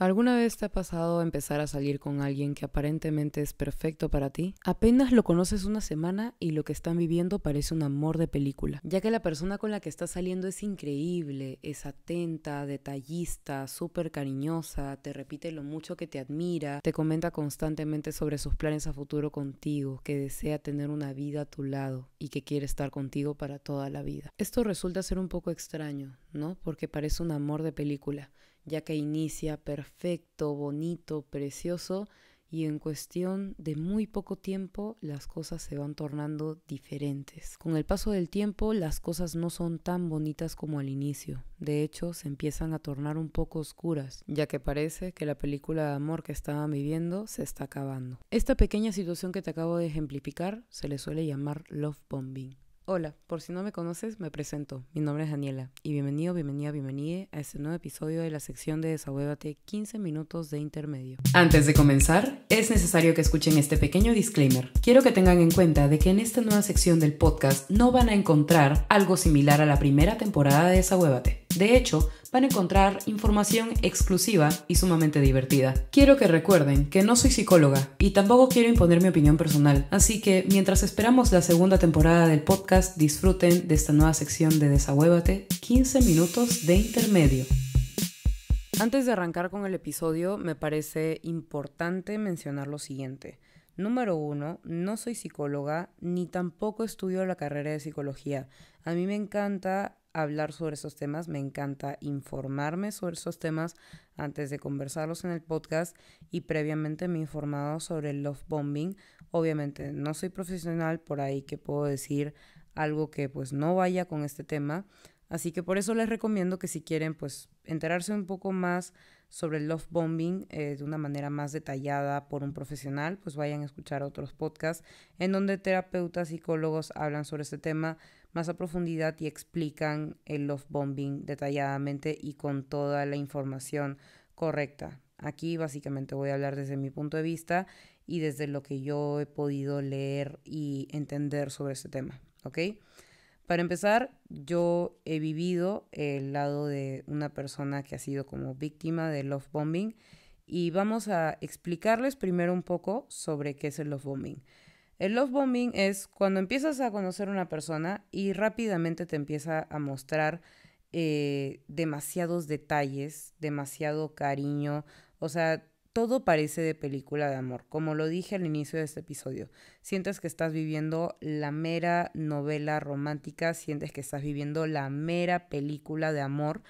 ¿Alguna vez te ha pasado empezar a salir con alguien que aparentemente es perfecto para ti? Apenas lo conoces una semana y lo que están viviendo parece un amor de película, ya que la persona con la que estás saliendo es increíble, es atenta, detallista, súper cariñosa, te repite lo mucho que te admira, te comenta constantemente sobre sus planes a futuro contigo, que desea tener una vida a tu lado y que quiere estar contigo para toda la vida. Esto resulta ser un poco extraño, ¿no? Porque parece un amor de película ya que inicia perfecto, bonito, precioso y en cuestión de muy poco tiempo las cosas se van tornando diferentes. Con el paso del tiempo las cosas no son tan bonitas como al inicio, de hecho se empiezan a tornar un poco oscuras, ya que parece que la película de amor que estaban viviendo se está acabando. Esta pequeña situación que te acabo de ejemplificar se le suele llamar love bombing. Hola, por si no me conoces, me presento. Mi nombre es Daniela y bienvenido, bienvenida, bienvenida a este nuevo episodio de la sección de Desahuévate 15 minutos de intermedio. Antes de comenzar, es necesario que escuchen este pequeño disclaimer. Quiero que tengan en cuenta de que en esta nueva sección del podcast no van a encontrar algo similar a la primera temporada de Desahuévate. De hecho, van a encontrar información exclusiva y sumamente divertida. Quiero que recuerden que no soy psicóloga y tampoco quiero imponer mi opinión personal, así que mientras esperamos la segunda temporada del podcast, disfruten de esta nueva sección de Desahuévate, 15 minutos de intermedio. Antes de arrancar con el episodio, me parece importante mencionar lo siguiente. Número uno, no soy psicóloga ni tampoco estudio la carrera de psicología. A mí me encanta hablar sobre esos temas, me encanta informarme sobre esos temas antes de conversarlos en el podcast y previamente me he informado sobre el love bombing. Obviamente no soy profesional por ahí que puedo decir algo que pues no vaya con este tema, así que por eso les recomiendo que si quieren pues enterarse un poco más sobre el love bombing eh, de una manera más detallada por un profesional, pues vayan a escuchar otros podcasts en donde terapeutas, psicólogos hablan sobre este tema más a profundidad y explican el love bombing detalladamente y con toda la información correcta. Aquí básicamente voy a hablar desde mi punto de vista y desde lo que yo he podido leer y entender sobre este tema, ¿ok? Para empezar, yo he vivido el lado de una persona que ha sido como víctima de love bombing y vamos a explicarles primero un poco sobre qué es el love bombing. El love bombing es cuando empiezas a conocer a una persona y rápidamente te empieza a mostrar eh, demasiados detalles, demasiado cariño, o sea, todo parece de película de amor. Como lo dije al inicio de este episodio, sientes que estás viviendo la mera novela romántica, sientes que estás viviendo la mera película de amor,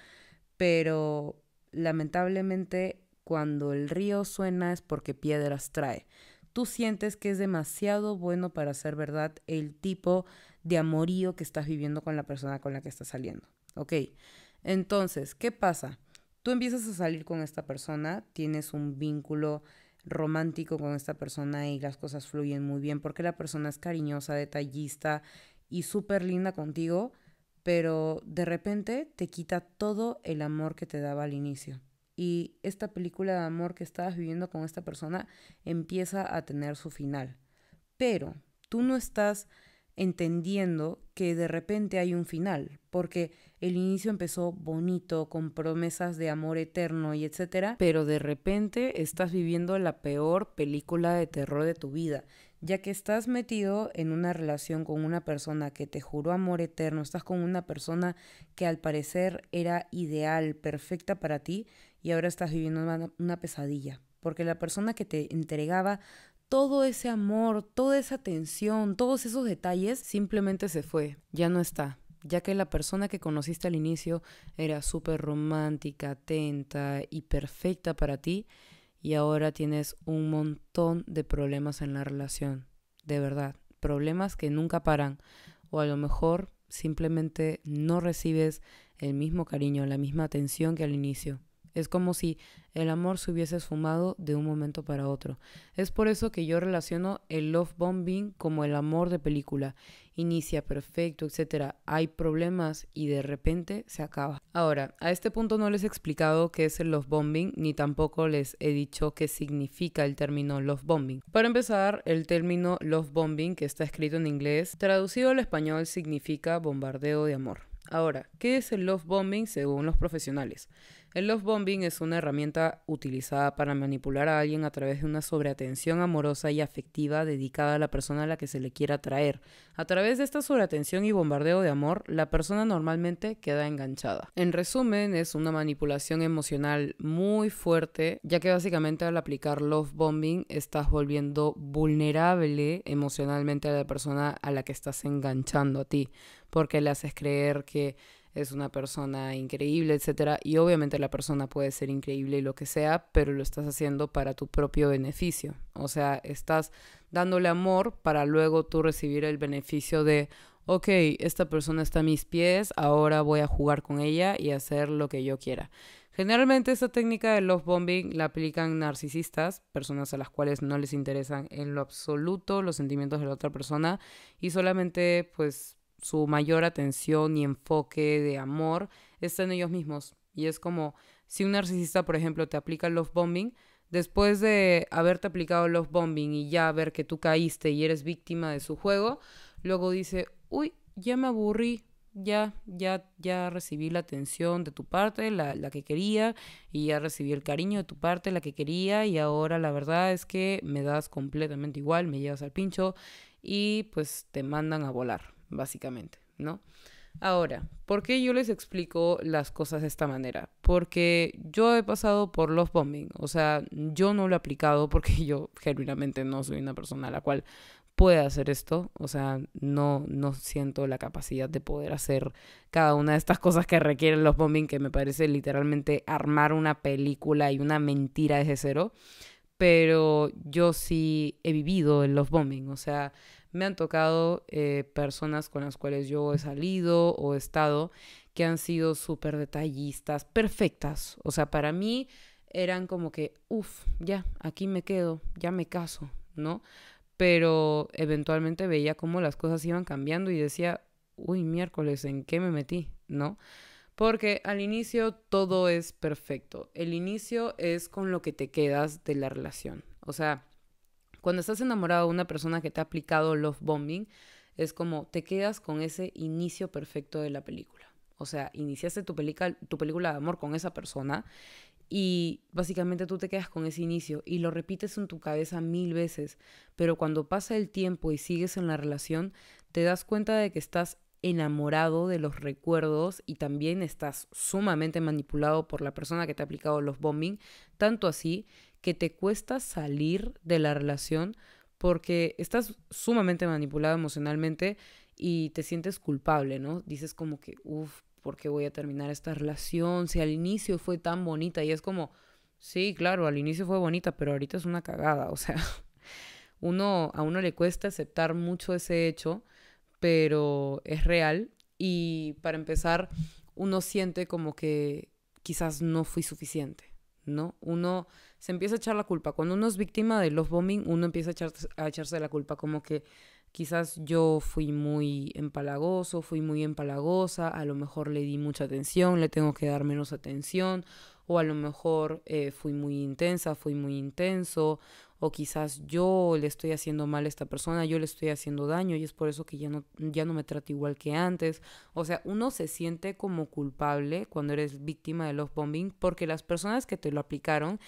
pero lamentablemente cuando el río suena es porque piedras trae tú sientes que es demasiado bueno para ser verdad el tipo de amorío que estás viviendo con la persona con la que estás saliendo. Ok, entonces, ¿qué pasa? Tú empiezas a salir con esta persona, tienes un vínculo romántico con esta persona y las cosas fluyen muy bien porque la persona es cariñosa, detallista y súper linda contigo, pero de repente te quita todo el amor que te daba al inicio y esta película de amor que estabas viviendo con esta persona empieza a tener su final. Pero tú no estás entendiendo que de repente hay un final, porque el inicio empezó bonito, con promesas de amor eterno y etcétera, pero de repente estás viviendo la peor película de terror de tu vida ya que estás metido en una relación con una persona que te juró amor eterno, estás con una persona que al parecer era ideal, perfecta para ti, y ahora estás viviendo una, pesadilla, porque la persona que te entregaba todo ese amor, toda esa atención, todos esos detalles, simplemente se fue, ya no está ya que la persona que conociste al inicio era súper romántica, atenta y perfecta para ti, y ahora tienes un montón de problemas en la relación, de verdad, problemas que nunca paran, o a lo mejor simplemente no recibes el mismo cariño, la misma atención que al inicio. Es como si el amor se hubiese esfumado de un momento para otro. Es por eso que yo relaciono el love bombing como el amor de película. Inicia perfecto, etc. Hay problemas y de repente se acaba. Ahora, a este punto no les he explicado qué es el love bombing ni tampoco les he dicho qué significa el término love bombing. Para empezar, el término love bombing, que está escrito en inglés, traducido al español significa bombardeo de amor. Ahora, ¿qué es el love bombing según los profesionales? El love bombing es una herramienta utilizada para manipular a alguien a través de una sobreatención amorosa y afectiva dedicada a la persona a la que se le quiera atraer. A través de esta sobreatención y bombardeo de amor, la persona normalmente queda enganchada. En resumen, es una manipulación emocional muy fuerte, ya que básicamente al aplicar love bombing estás volviendo vulnerable emocionalmente a la persona a la que estás enganchando a ti, porque le haces creer que es una persona increíble, etcétera, y obviamente la persona puede ser increíble y lo que sea, pero lo estás haciendo para tu propio beneficio. O sea, estás dándole amor para luego tú recibir el beneficio de, ok, esta persona está a mis pies, ahora voy a jugar con ella y hacer lo que yo quiera. Generalmente esta técnica de love bombing la aplican narcisistas, personas a las cuales no les interesan en lo absoluto los sentimientos de la otra persona y solamente pues su mayor atención y enfoque de amor está en ellos mismos. Y es como si un narcisista, por ejemplo, te aplica love bombing, después de haberte aplicado love bombing y ya ver que tú caíste y eres víctima de su juego, luego dice, uy, ya me aburrí, ya, ya, ya recibí la atención de tu parte, la, la, que quería, y ya recibí el cariño de tu parte, la que quería, y ahora la verdad es que me das completamente igual, me llevas al pincho y pues te mandan a volar básicamente, ¿no? Ahora, ¿por qué yo les explico las cosas de esta manera? Porque yo he pasado por los bombing, o sea, yo no lo he aplicado porque yo genuinamente no soy una persona a la cual pueda hacer esto, o sea, no, no siento la capacidad de poder hacer cada una de estas cosas que requieren los bombing, que me parece literalmente armar una película y una mentira desde cero, pero yo sí he vivido en los bombing, o sea, me han tocado eh, personas con las cuales yo he salido o he estado que han sido súper detallistas, perfectas. O sea, para mí eran como que, uff, ya, aquí me quedo, ya me caso, ¿no? Pero eventualmente veía cómo las cosas iban cambiando y decía, uy, miércoles, ¿en qué me metí? ¿No? Porque al inicio todo es perfecto. El inicio es con lo que te quedas de la relación. O sea, cuando estás enamorado de una persona que te ha aplicado love bombing, es como te quedas con ese inicio perfecto de la película. O sea, iniciaste tu, tu película de amor con esa persona y básicamente tú te quedas con ese inicio y lo repites en tu cabeza mil veces, pero cuando pasa el tiempo y sigues en la relación, te das cuenta de que estás enamorado de los recuerdos y también estás sumamente manipulado por la persona que te ha aplicado los bombing, tanto así que te cuesta salir de la relación porque estás sumamente manipulado emocionalmente y te sientes culpable, ¿no? Dices como que, uff, ¿por qué voy a terminar esta relación? Si al inicio fue tan bonita y es como, sí, claro, al inicio fue bonita, pero ahorita es una cagada, o sea, uno, a uno le cuesta aceptar mucho ese hecho, pero es real y para empezar, uno siente como que quizás no fui suficiente, ¿no? Uno se empieza a echar la culpa. Cuando uno es víctima de los bombing, uno empieza a, echarse la culpa, como que quizás yo fui muy empalagoso, fui muy empalagosa, a lo mejor le di mucha atención, le tengo que dar menos atención, o a lo mejor eh, fui muy intensa, fui muy intenso, o quizás yo le estoy haciendo mal a esta persona, yo le estoy haciendo daño y es por eso que ya no, ya no me trato igual que antes. O sea, uno se siente como culpable cuando eres víctima de love bombing porque las personas que te lo aplicaron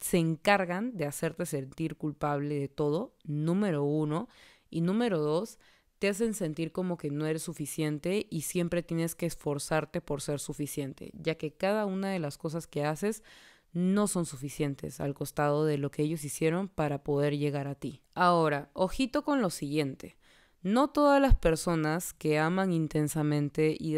se encargan de hacerte sentir culpable de todo, número uno, y número dos, te hacen sentir como que no eres suficiente y siempre tienes que esforzarte por ser suficiente, ya que cada una de las cosas que haces no son suficientes al costado de lo que ellos hicieron para poder llegar a ti. Ahora, ojito con lo siguiente. No todas las personas que aman intensamente y,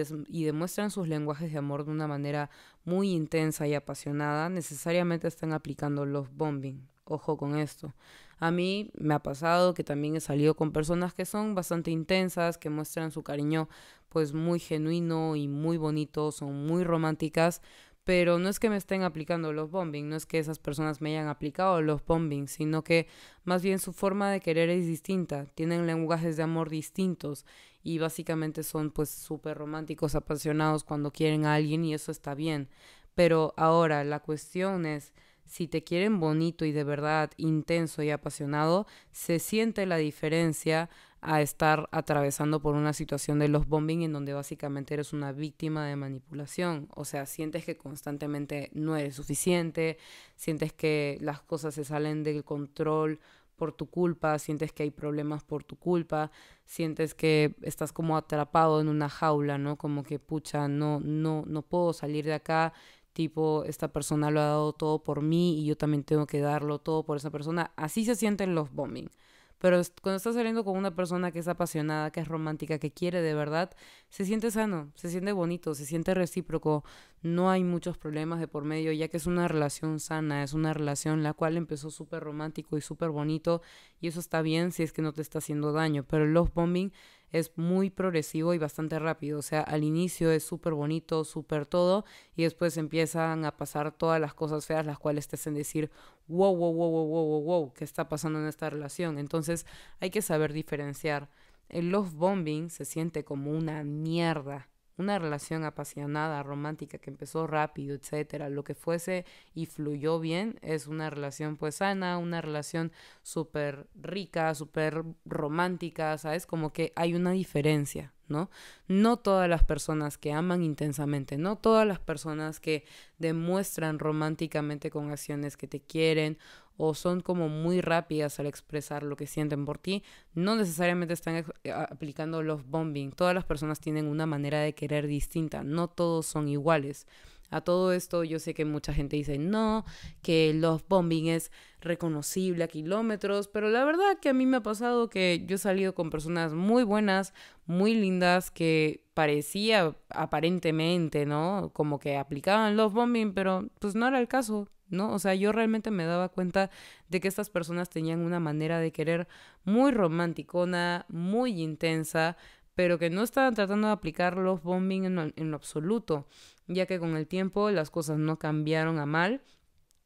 demuestran sus lenguajes de amor de una manera muy intensa y apasionada necesariamente están aplicando los bombing. Ojo con esto. A mí me ha pasado que también he salido con personas que son bastante intensas, que muestran su cariño pues muy genuino y muy bonito, son muy románticas, pero no es que me estén aplicando los bombing, no es que esas personas me hayan aplicado los bombing, sino que más bien su forma de querer es distinta, tienen lenguajes de amor distintos y básicamente son pues súper románticos, apasionados cuando quieren a alguien y eso está bien. Pero ahora la cuestión es, si te quieren bonito y de verdad intenso y apasionado, se siente la diferencia a estar atravesando por una situación de los bombing en donde básicamente eres una víctima de manipulación. O sea, sientes que constantemente no eres suficiente, sientes que las cosas se salen del control por tu culpa, sientes que hay problemas por tu culpa, sientes que estás como atrapado en una jaula, ¿no? Como que pucha, no no no puedo salir de acá, tipo esta persona lo ha dado todo por mí y yo también tengo que darlo todo por esa persona. Así se sienten los bombing. Pero cuando estás saliendo con una persona que es apasionada, que es romántica, que quiere de verdad, se siente sano, se siente bonito, se siente recíproco. No hay muchos problemas de por medio, ya que es una relación sana, es una relación la cual empezó súper romántico y súper bonito. Y eso está bien si es que no te está haciendo daño. Pero el love bombing es muy progresivo y bastante rápido. O sea, al inicio es súper bonito, súper todo, y después empiezan a pasar todas las cosas feas, las cuales te hacen decir, wow, wow, wow, wow, wow, wow, wow, ¿qué está pasando en esta relación? Entonces hay que saber diferenciar. El love bombing se siente como una mierda una relación apasionada, romántica, que empezó rápido, etcétera, lo que fuese y fluyó bien, es una relación pues sana, una relación súper rica, súper romántica, ¿sabes? Como que hay una diferencia, ¿no? No todas las personas que aman intensamente, no todas las personas que demuestran románticamente con acciones que te quieren o son como muy rápidas al expresar lo que sienten por ti, no necesariamente están eh, aplicando los bombing. Todas las personas tienen una manera de querer distinta, no todos son iguales. A todo esto yo sé que mucha gente dice no, que los bombing es reconocible a kilómetros, pero la verdad que a mí me ha pasado que yo he salido con personas muy buenas, muy lindas, que parecía aparentemente, ¿no? Como que aplicaban los bombing, pero pues no era el caso. ¿no? O sea, yo realmente me daba cuenta de que estas personas tenían una manera de querer muy románticona, muy intensa, pero que no estaban tratando de aplicar los bombing en en lo absoluto, ya que con el tiempo las cosas no cambiaron a mal,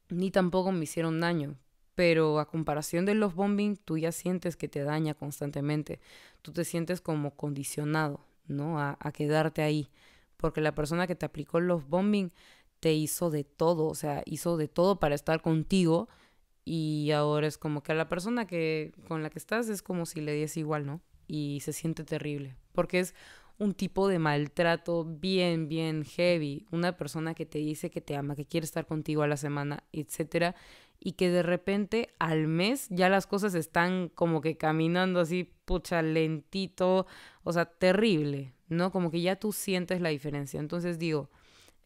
ni tampoco me hicieron daño, pero a comparación de los bombing, tú ya sientes que te daña constantemente. Tú te sientes como condicionado, ¿no? A, quedarte ahí. Porque la persona que te aplicó los bombing te hizo de todo, o sea, hizo de todo para estar contigo y ahora es como que a la persona que con la que estás es como si le diese igual, ¿no? Y se siente terrible, porque es un tipo de maltrato bien, bien heavy. Una persona que te dice que te ama, que quiere estar contigo a la semana, etcétera, y que de repente al mes ya las cosas están como que caminando así, pucha, lentito, o sea, terrible, ¿no? Como que ya tú sientes la diferencia. Entonces digo,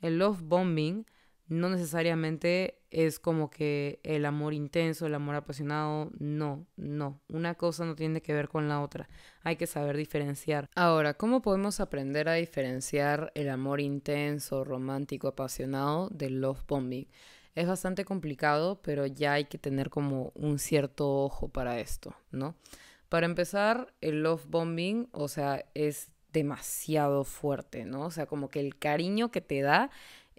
el love bombing no necesariamente es como que el amor intenso, el amor apasionado, no, no, una cosa no tiene que ver con la otra, hay que saber diferenciar. Ahora, ¿cómo podemos aprender a diferenciar el amor intenso, romántico, apasionado del love bombing? Es bastante complicado, pero ya hay que tener como un cierto ojo para esto, ¿no? Para empezar, el love bombing, o sea, es demasiado fuerte, ¿no? O sea, como que el cariño que te da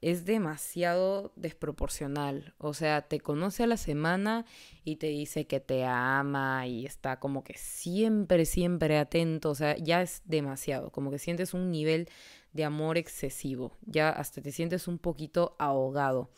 es demasiado desproporcional. O sea, te conoce a la semana y te dice que te ama y está como que siempre, siempre atento. O sea, ya es demasiado. Como que sientes un nivel de amor excesivo. Ya hasta te sientes un poquito ahogado.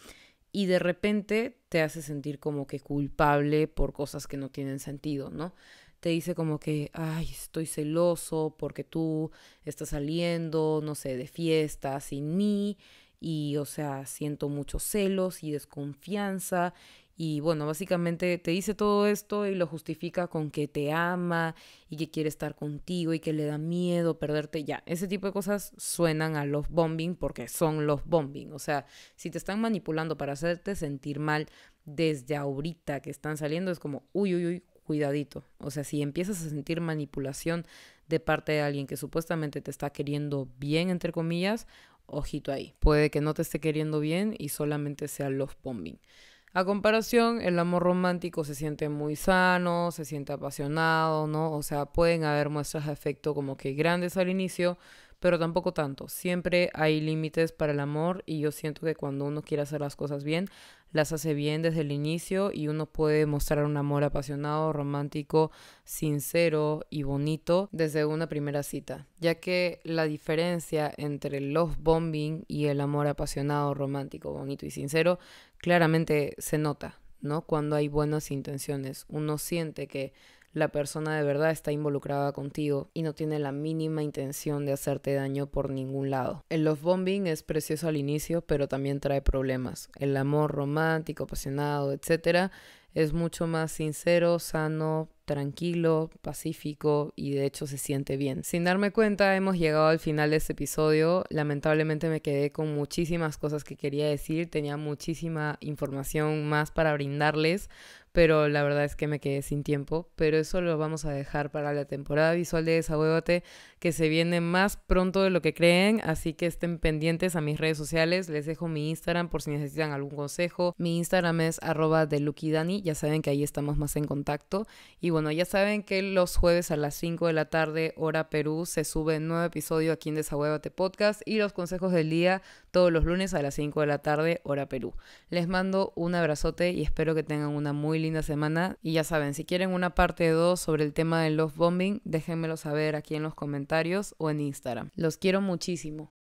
Y de repente te hace sentir como que culpable por cosas que no tienen sentido, ¿no? te dice como que, ay, estoy celoso porque tú estás saliendo, no sé, de fiesta sin mí y, o sea, siento muchos celos y desconfianza. Y bueno, básicamente te dice todo esto y lo justifica con que te ama y que quiere estar contigo y que le da miedo perderte. Ya, ese tipo de cosas suenan a los bombing porque son los bombing. O sea, si te están manipulando para hacerte sentir mal desde ahorita que están saliendo, es como, uy, uy, uy, cuidadito. O sea, si empiezas a sentir manipulación de parte de alguien que supuestamente te está queriendo bien, entre comillas, ojito ahí. Puede que no te esté queriendo bien y solamente sea los bombing. A comparación, el amor romántico se siente muy sano, se siente apasionado, ¿no? O sea, pueden haber muestras de afecto como que grandes al inicio, pero tampoco tanto. Siempre hay límites para el amor y yo siento que cuando uno quiere hacer las cosas bien, las hace bien desde el inicio y uno puede mostrar un amor apasionado, romántico, sincero y bonito desde una primera cita, ya que la diferencia entre el love bombing y el amor apasionado, romántico, bonito y sincero claramente se nota, ¿no? Cuando hay buenas intenciones, uno siente que la persona de verdad está involucrada contigo y no tiene la mínima intención de hacerte daño por ningún lado. El love bombing es precioso al inicio, pero también trae problemas. El amor romántico, apasionado, etcétera, es mucho más sincero, sano, tranquilo, pacífico y de hecho se siente bien. Sin darme cuenta hemos llegado al final de este episodio. Lamentablemente me quedé con muchísimas cosas que quería decir, tenía muchísima información más para brindarles, pero la verdad es que me quedé sin tiempo, pero eso lo vamos a dejar para la temporada visual de Desahuévate que se viene más pronto de lo que creen, así que estén pendientes a mis redes sociales, les dejo mi Instagram por si necesitan algún consejo, mi Instagram es arroba de Dani, ya saben que ahí estamos más en contacto y bueno, ya saben que los jueves a las 5 de la tarde hora Perú se sube nuevo episodio aquí en Desahuévate Podcast y los consejos del día todos los lunes a las 5 de la tarde, hora Perú. Les mando un abrazote y espero que tengan una muy linda semana. Y ya saben, si quieren una parte 2 sobre el tema del love bombing, déjenmelo saber aquí en los comentarios o en Instagram. Los quiero muchísimo.